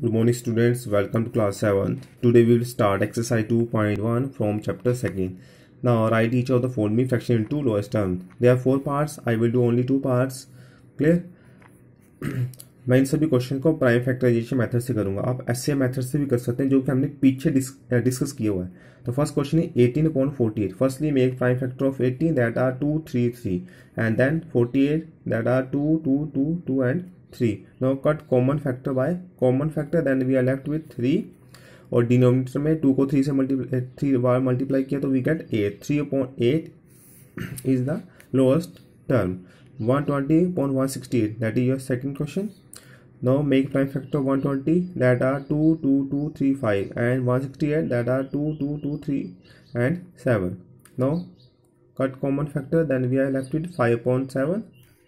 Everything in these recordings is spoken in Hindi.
Good morning students, welcome to class 7. Today we will start exercise 2.1 from chapter 2nd. Now write each of the following fraction in two lowest terms. There are four parts, I will do only two parts. Clear? मैं इन सभी क्वेश्चन को प्राइम फैक्टराइजेशन मेथड से करूंगा आप ऐसे मेथड से भी कर सकते हैं जो कि हमने पीछे डिस्कस किया हुआ है तो फर्स्ट क्वेश्चन है eighteen upon forty eight firstly make prime factor of eighteen that are two three three and then forty eight that are two two two two and three no cut common factor by common factor then we are left with three और डिनोमिनेटर में टू को थ्री से मल्टीप्लाई थ्री eh, बार मल्टीप्लाई किया तो we get eight three point eight is the lowest term one twenty point one sixty eight that is your second question no make prime factor one twenty that are two two two three five and one sixty eight that are two two two three and seven no cut common factor then we are left with five point seven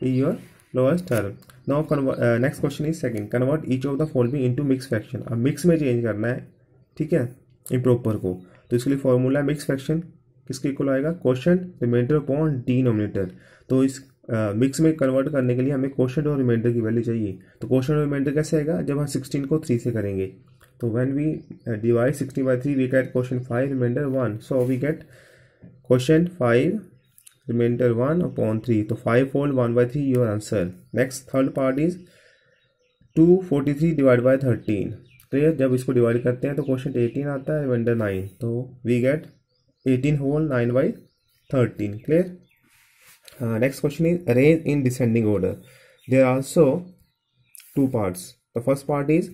is your lowest term now next question is second convert each of the following into mix fraction अब मिक्स में चेंज करना है ठीक है इम्प्रोपर को तो इसके लिए फॉर्मूला है मिक्स फ्रैक्शन किसके इक्वल आएगा क्वेश्चन रिमाइंडर अपॉन डिनोमिनेटर तो इस मिक्स uh, में कन्वर्ट करने के लिए हमें क्वेश्चन और रिमाइंडर की वैल्यू चाहिए तो क्वेश्चन और रिमाइंडर कैसे आएगा जब हम सिक्सटीन को थ्री से करेंगे तो when we divide sixteen by three we get question five remainder one so we get question five remainder one upon three तो five fold one by three your answer next third part is two forty three divide by thirteen clear जब इसको डिवाइड करते हैं तो क्वेश्चन एटीन आता है रिमाइंडर नाइन तो we get eighteen whole nine by thirteen clear next question is arrange in descending order there also two parts the first part is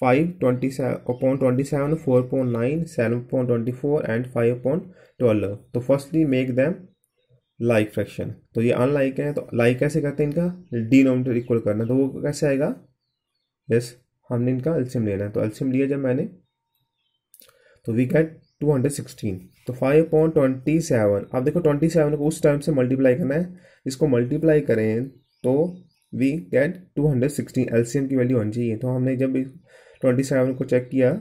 five twenty upon twenty seven four point nine seven point twenty four and five point twelve तो firstly make them like fraction तो ये अनलाइक है तो लाइक कैसे करते हैं इनका डिनोमीटर इक्वल करना तो वो कैसे आएगा यस हमने इनका एल्सियम लेना है तो एल्सियम लिया जब मैंने तो we get two hundred sixteen तो फाइव पॉइंट ट्वेंटी सेवन अब देखो ट्वेंटी सेवन को उस टाइम से मल्टीप्लाई करना है इसको मल्टीप्लाई करें तो we get two hundred sixteen LCM की वैल्यू होनी चाहिए तो हमने जब ट्वेंटी सेवन को चेक किया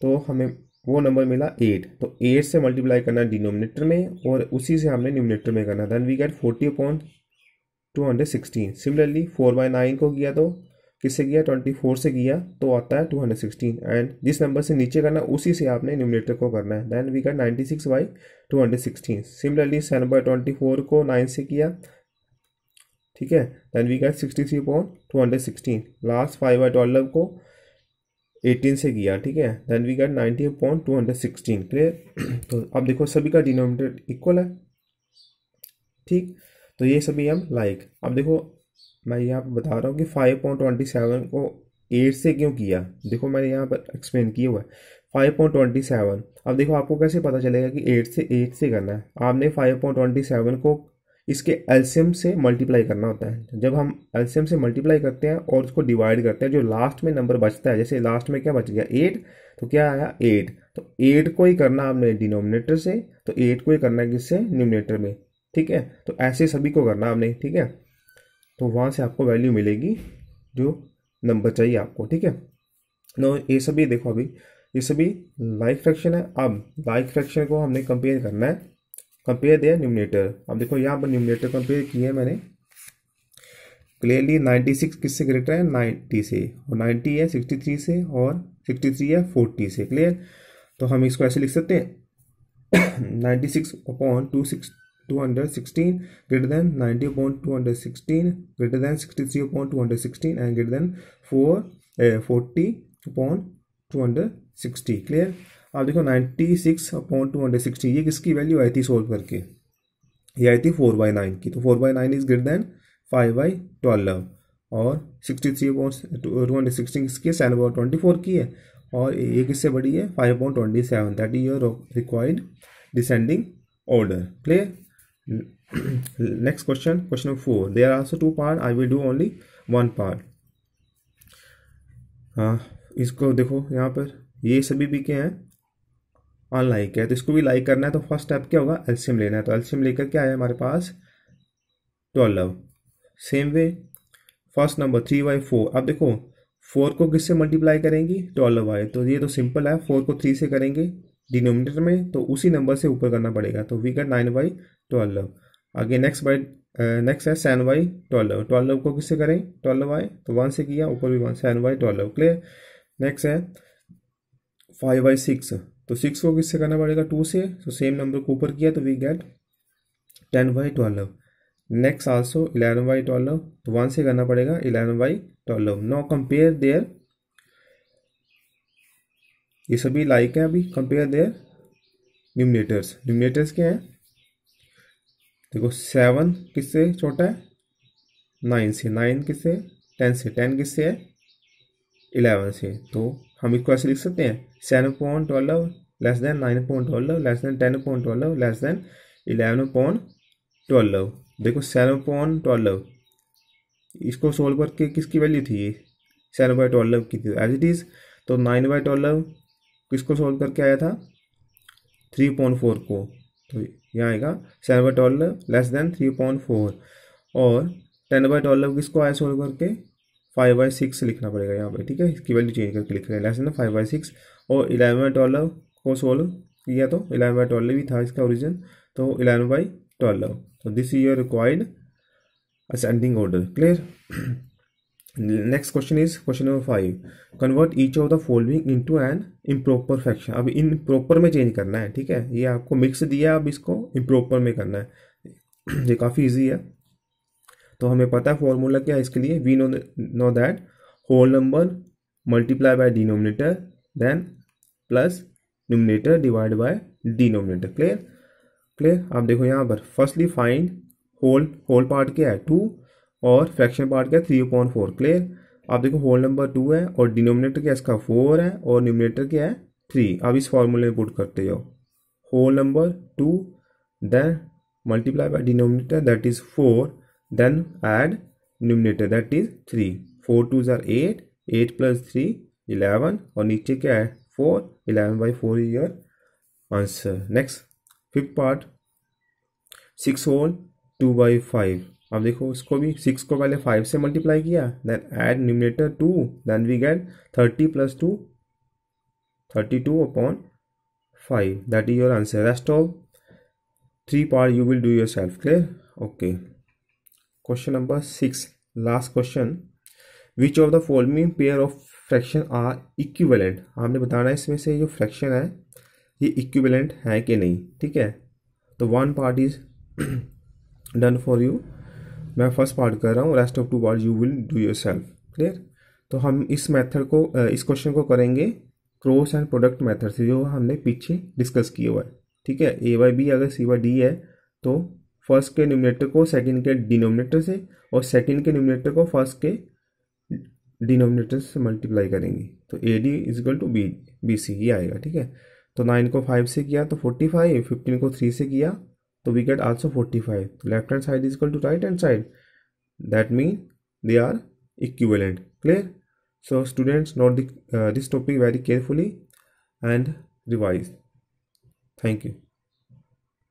तो हमें वो नंबर मिला एट तो एट से मल्टीप्लाई करना डिनोमिनेटर में और उसी से हमने न्यूमिनेटर में करना then we get forty upon two hundred sixteen similarly four by nine को किया तो किससे किया ट्वेंटी फोर से किया तो आता है टू हंड्रेड सिक्सटीन एंड जिस नंबर से नीचे करना उसी से आपने न्यूमिनेटर को करना है then we get ninety six by two hundred sixteen similarly seven by twenty four को नाइन से किया ठीक है then we get sixty three upon two hundred sixteen last five by twelve को एटीन से किया ठीक है then we get ninety upon two hundred sixteen clear तो अब देखो सभी का डिनोमिनेटर इक्वल है ठीक तो ये सभी हम लाइक अब देखो मैं यहाँ पर बता रहा हूँ कि फाइव पॉइंट ट्वेंटी सेवन को एट से क्यों किया देखो मैंने यहाँ पर एक्सप्लेन किया हुआ है फाइव पॉइंट ट्वेंटी सेवन अब देखो आपको कैसे पता चलेगा कि एट से एट से करना है आपने फाइव पॉइंट ट्वेंटी सेवन को इसके एल्शियम से मल्टीप्लाई करना होता है तो जब हम एल्शियम से मल्टीप्लाई करते हैं और उसको डिवाइड करते हैं जो लास्ट में नंबर बचता है जैसे लास्ट में क्या बच गया एट तो क्या आया एट तो एट को ही करना हमने डिनोमिनेटर से तो एट को ही करना किससे न्यूमिनेटर में ठीक है तो ऐसे सभी को करना हमने ठीक है तो वहाँ से आपको वैल्यू मिलेगी जो नंबर चाहिए आपको ठीक है नो तो ये सभी देखो अभी ये सभी लाइक फ्रैक्शन है अब लाइक फ्रैक्शन को हमने कंपेयर करना है कंपेयर देयर न्यूमिनेटर अब देखो यहाँ पर न्यूमिनेटर कंपेयर किए मैंने क्लियरली नाइन्टी सिक्स किससे ग्रेटर है नाइन्टी से और नाइन्टी है 63 से और 63 है फोर्टी से क्लियर तो हम इसको ऐसे लिख सकते हैं 96 six upon two six two hundred sixteen greater than ninety upon two hundred sixteen greater than sixty three upon two hundred sixteen and greater than four forty upon two hundred sixty clear आप देखो ninety six upon two hundred sixty ये किसकी वैल्यू आई थी सोल्व करके ये आई थी फोर बाई नाइन की तो four by nine is greater than five by twelve और sixty three upon two hundred sixty किसकी है सेवन अपॉइंट ट्वेंटी फोर की है और ये किससे बड़ी है five upon twenty seven that is your required descending order clear next question question number four there are also two part I will do only one part हाँ इसको देखो यहाँ पर ये सभी बीके हैं अनलाइक है तो इसको भी लाइक करना है तो फर्स्ट स्टेप क्या होगा एल्शियम लेना है तो एल्शियम लेकर क्या आया हमारे पास twelve same way first number three by four अब देखो फोर को किससे मल्टीप्लाई करेंगी ट्वेल्व बाई तो ये तो सिंपल है फोर को थ्री से करेंगे डिनोमिनेटर में तो उसी नंबर से ऊपर करना पड़ेगा तो we get nine by twelve आगे नेक्स्ट बाई नेक्स्ट है सेवन बाई ट्वेल्व ट्वेल्व को किससे करें ट्वेल्व बाई तो वन से किया ऊपर भी one seven by twelve clear next है फाइव बाई सिक्स तो सिक्स को किससे करना पड़ेगा टू से तो सेम नंबर को ऊपर किया तो we get ten by twelve next also eleven by twelve तो वन से करना पड़ेगा eleven by twelve no compare there ये सभी लाइक है अभी कंपेयर देयर न्यूमिनेटर्स न्यूमिनेटर्स क्या हैं देखो सेवन किससे छोटा है नाइन से नाइन किससे टेन से टेन किससे है इलेवन से तो हम इसको ऐसे लिख सकते हैं seven point twelve less than nine point twelve less than ten point twelve less than eleven point twelve देखो सेवन पॉइंट ट्वेल्व इसको सोल्व करके किसकी वैल्यू थी सेवन बाई ट्वेल्व की थी एज इट इज़ तो नाइन बाई ट्वेल्व किसको सोल्व करके आया था थ्री पॉइंट फोर को तो यह आएगा seven by twelve less than three point four और टेन बाई ट्वेल्व किसको आया सोल्व करके फाइव बाई सिक्स लिखना पड़ेगा यहाँ पे ठीक है इसकी वैल्यू चेंज करके लिख रहे हैं देन फाइव बाई सिक्स और इलेवन बाई ट्वेल्व को सोल्व किया तो इलेवन बाई ट्वेल्व भी था इसका ओरिजिन तो इलेवन बाई ट्वेल्व तो this is your required ascending order clear next question is question number five convert each of the following into an improper fraction अब इन प्रॉपर में चेंज करना है ठीक है ये आपको मिक्स दिया अब इसको इम्प्रॉपर में करना है ये काफ़ी इजी है तो हमें पता है फॉर्मूला क्या है इसके लिए we know know that whole number multiply by denominator then plus numerator divide by denominator clear clear आप देखो यहाँ पर firstly find whole whole part क्या है टू और फ्रैक्शन पार्ट क्या है थ्री पॉइंट फोर क्लियर आप देखो होल नंबर टू है और डिनोमिनेटर क्या इसका फोर है और न्यूमिनेटर क्या है थ्री आप इस फॉर्मूले में पुट करते हो whole number two then multiply by denominator that is four Then add numerator that is three four two ज़ार eight eight plus three eleven और नीचे क्या है four eleven by four your answer next fifth part six whole two by five अब देखो इसको भी सिक्स को पहले फाइव से मल्टीप्लाई किया then add numerator two then we get thirty plus two thirty two upon five that is your answer rest of three part you will do yourself clear okay question number six last question which of the following pair of fraction are equivalent हमने बताना है इसमें से जो फ्रैक्शन है ये इक्विवेलेंट है कि नहीं ठीक है तो one part is done for you मैं फर्स्ट पार्ट कर रहा हूँ rest of two part you will do yourself clear तो हम इस मेथड को इस क्वेश्चन को करेंगे क्रॉस एंड प्रोडक्ट मेथड से जो हमने पीछे डिस्कस किया हुआ है ठीक है ए वाई बी अगर सी वाई डी है तो फर्स्ट के न्यूमिनेटर को सेकंड के डिनोमिनेटर से और सेकंड के न्यूमिनेटर को फर्स्ट के डिनोमिनेटर से मल्टीप्लाई करेंगे तो A D equal to B B C ही आएगा ठीक है तो नाइन को फाइव से किया तो फोर्टी फाइव फिफ्टीन को थ्री से किया तो we get also forty five left hand side equal to right hand side that mean they are equivalent clear so students note this topic very carefully and revise thank you